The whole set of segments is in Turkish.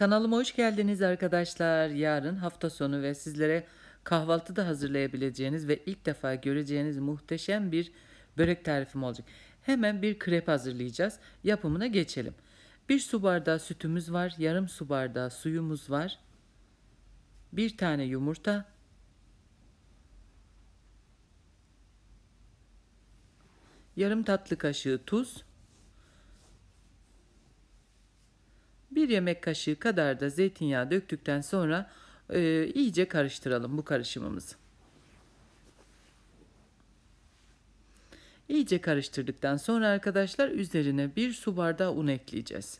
Kanalıma hoş geldiniz arkadaşlar. Yarın hafta sonu ve sizlere kahvaltıda hazırlayabileceğiniz ve ilk defa göreceğiniz muhteşem bir börek tarifim olacak. Hemen bir krep hazırlayacağız. Yapımına geçelim. Bir su bardağı sütümüz var, yarım su bardağı suyumuz var. Bir tane yumurta. Yarım tatlı kaşığı tuz. Bir yemek kaşığı kadar da zeytinyağı döktükten sonra e, iyice karıştıralım bu karışımımızı. İyice karıştırdıktan sonra arkadaşlar üzerine bir su bardağı un ekleyeceğiz.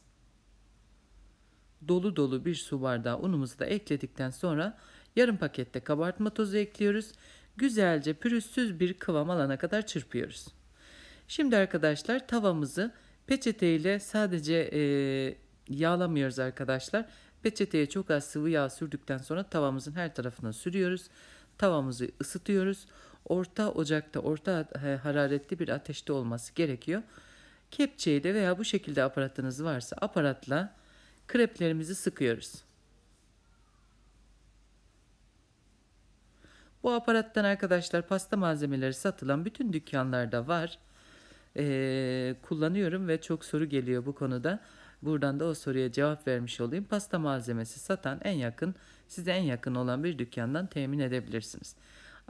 Dolu dolu bir su bardağı unumuzu da ekledikten sonra yarım pakette kabartma tozu ekliyoruz. Güzelce pürüzsüz bir kıvam alana kadar çırpıyoruz. Şimdi arkadaşlar tavamızı peçeteyle sadece e, yağlamıyoruz arkadaşlar. Peçeteye çok az sıvı yağ sürdükten sonra tavamızın her tarafına sürüyoruz. Tavamızı ısıtıyoruz. Orta ocakta, orta e, hararetli bir ateşte olması gerekiyor. Kepçeyle veya bu şekilde aparatınız varsa aparatla kreplerimizi sıkıyoruz. Bu aparattan arkadaşlar pasta malzemeleri satılan bütün dükkanlarda var. Ee, kullanıyorum ve çok soru geliyor bu konuda. Buradan da o soruya cevap vermiş olayım. Pasta malzemesi satan en yakın, size en yakın olan bir dükkandan temin edebilirsiniz.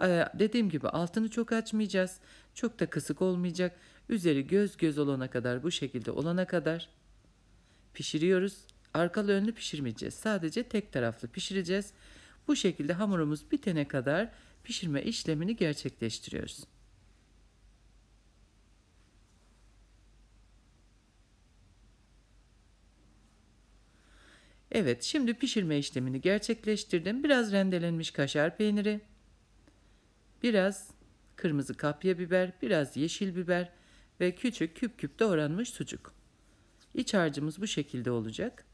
Ee, dediğim gibi altını çok açmayacağız. Çok da kısık olmayacak. Üzeri göz göz olana kadar bu şekilde olana kadar pişiriyoruz. Arkalı önlü pişirmeyeceğiz. Sadece tek taraflı pişireceğiz. Bu şekilde hamurumuz bitene kadar pişirme işlemini gerçekleştiriyoruz. Evet, şimdi pişirme işlemini gerçekleştirdim. Biraz rendelenmiş kaşar peyniri, biraz kırmızı kapya biber, biraz yeşil biber ve küçük küp küp doğranmış sucuk. İç harcımız bu şekilde olacak.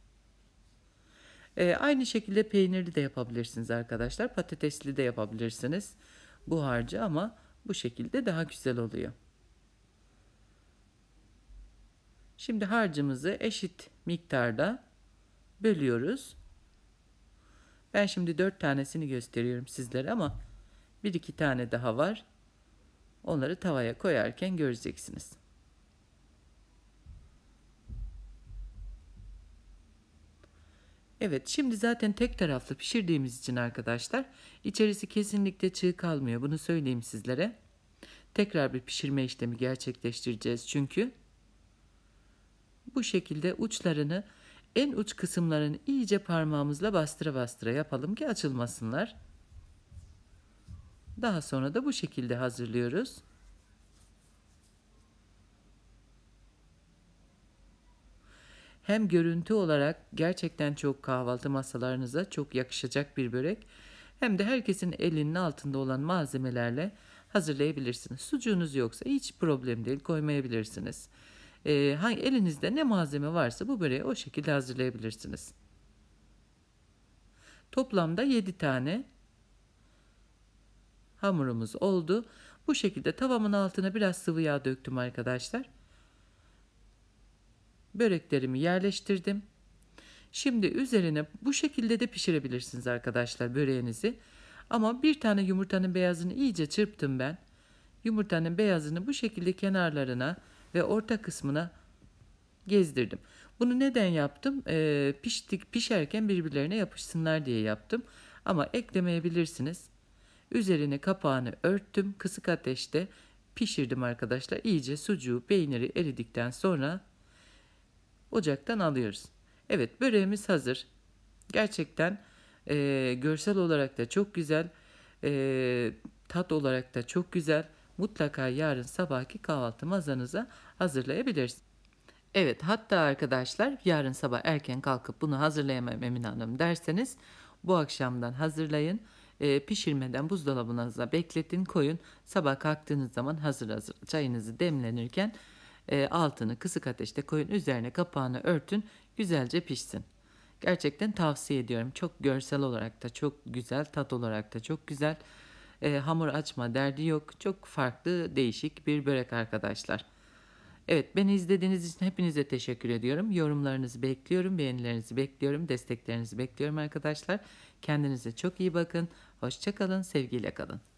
Ee, aynı şekilde peynirli de yapabilirsiniz arkadaşlar. Patatesli de yapabilirsiniz bu harcı ama bu şekilde daha güzel oluyor. Şimdi harcımızı eşit miktarda bölüyoruz. Ben şimdi dört tanesini gösteriyorum sizlere ama bir iki tane daha var. Onları tavaya koyarken göreceksiniz. Evet şimdi zaten tek taraflı pişirdiğimiz için arkadaşlar içerisi kesinlikle çığ kalmıyor. Bunu söyleyeyim sizlere. Tekrar bir pişirme işlemi gerçekleştireceğiz çünkü. Bu şekilde uçlarını en uç kısımlarını iyice parmağımızla bastıra bastıra yapalım ki açılmasınlar. Daha sonra da bu şekilde hazırlıyoruz. Hem görüntü olarak gerçekten çok kahvaltı masalarınıza çok yakışacak bir börek hem de herkesin elinin altında olan malzemelerle hazırlayabilirsiniz. Sucuğunuz yoksa hiç problem değil koymayabilirsiniz. Ee, hangi elinizde ne malzeme varsa bu böreği o şekilde hazırlayabilirsiniz. Toplamda 7 tane hamurumuz oldu. Bu şekilde tavamın altına biraz sıvı yağ döktüm arkadaşlar. Böreklerimi yerleştirdim. Şimdi üzerine bu şekilde de pişirebilirsiniz arkadaşlar böreğinizi. Ama bir tane yumurtanın beyazını iyice çırptım ben. Yumurtanın beyazını bu şekilde kenarlarına ve orta kısmına gezdirdim. Bunu neden yaptım? E, piştik pişerken birbirlerine yapışsınlar diye yaptım. Ama eklemeyebilirsiniz. Üzerine kapağını örttüm. Kısık ateşte pişirdim arkadaşlar. İyice sucuğu, peyniri eridikten sonra ocaktan alıyoruz. Evet böreğimiz hazır. Gerçekten e, görsel olarak da çok güzel. E, tat olarak da çok güzel mutlaka yarın sabahki kahvaltı mazanıza hazırlayabilirsiniz. Evet hatta arkadaşlar yarın sabah erken kalkıp bunu hazırlayamam Emine Hanım derseniz bu akşamdan hazırlayın. E, pişirmeden buzdolabınıza bekletin koyun. Sabah kalktığınız zaman hazır hazır çayınızı demlenirken e, altını kısık ateşte koyun. Üzerine kapağını örtün güzelce pişsin. Gerçekten tavsiye ediyorum. Çok görsel olarak da çok güzel, tat olarak da çok güzel e, hamur açma derdi yok. Çok farklı değişik bir börek arkadaşlar. Evet beni izlediğiniz için hepinize teşekkür ediyorum. Yorumlarınızı bekliyorum, beğenilerinizi bekliyorum, desteklerinizi bekliyorum arkadaşlar. Kendinize çok iyi bakın. Hoşçakalın, sevgiyle kalın.